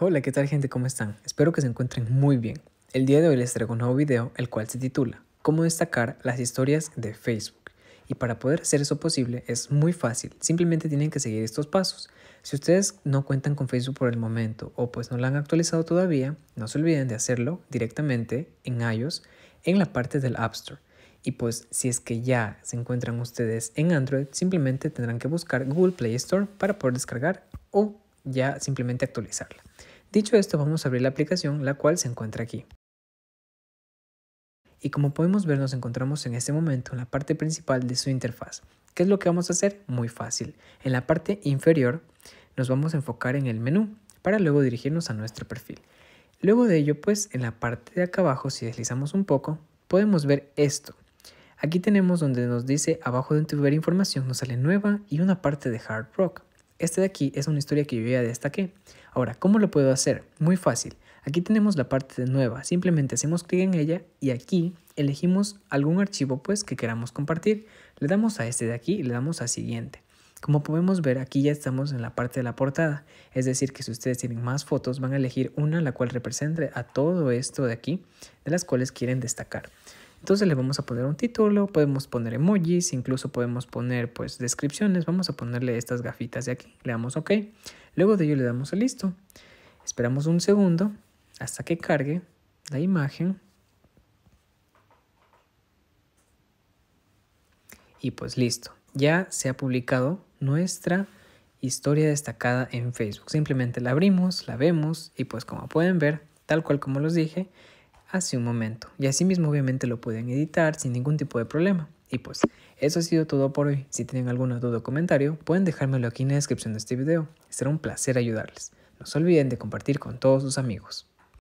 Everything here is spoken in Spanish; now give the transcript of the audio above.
Hola, ¿qué tal gente? ¿Cómo están? Espero que se encuentren muy bien. El día de hoy les traigo un nuevo video, el cual se titula ¿Cómo destacar las historias de Facebook? Y para poder hacer eso posible es muy fácil, simplemente tienen que seguir estos pasos. Si ustedes no cuentan con Facebook por el momento o pues no lo han actualizado todavía, no se olviden de hacerlo directamente en iOS en la parte del App Store. Y pues si es que ya se encuentran ustedes en Android, simplemente tendrán que buscar Google Play Store para poder descargar o ya simplemente actualizarla. Dicho esto, vamos a abrir la aplicación, la cual se encuentra aquí. Y como podemos ver, nos encontramos en este momento en la parte principal de su interfaz. ¿Qué es lo que vamos a hacer? Muy fácil. En la parte inferior nos vamos a enfocar en el menú para luego dirigirnos a nuestro perfil. Luego de ello, pues en la parte de acá abajo, si deslizamos un poco, podemos ver esto. Aquí tenemos donde nos dice abajo de tu ver información nos sale nueva y una parte de hard rock. Este de aquí es una historia que yo ya destaqué. Ahora, ¿cómo lo puedo hacer? Muy fácil. Aquí tenemos la parte de nueva, simplemente hacemos clic en ella y aquí elegimos algún archivo pues que queramos compartir. Le damos a este de aquí y le damos a siguiente. Como podemos ver, aquí ya estamos en la parte de la portada, es decir, que si ustedes tienen más fotos, van a elegir una la cual represente a todo esto de aquí, de las cuales quieren destacar. Entonces le vamos a poner un título, podemos poner emojis, incluso podemos poner pues descripciones, vamos a ponerle estas gafitas de aquí, le damos ok, luego de ello le damos a listo, esperamos un segundo hasta que cargue la imagen y pues listo, ya se ha publicado nuestra historia destacada en Facebook. Simplemente la abrimos, la vemos y pues como pueden ver, tal cual como los dije, hace un momento. Y así mismo obviamente lo pueden editar sin ningún tipo de problema. Y pues, eso ha sido todo por hoy. Si tienen alguna duda o comentario, pueden dejármelo aquí en la descripción de este video. Será un placer ayudarles. No se olviden de compartir con todos sus amigos.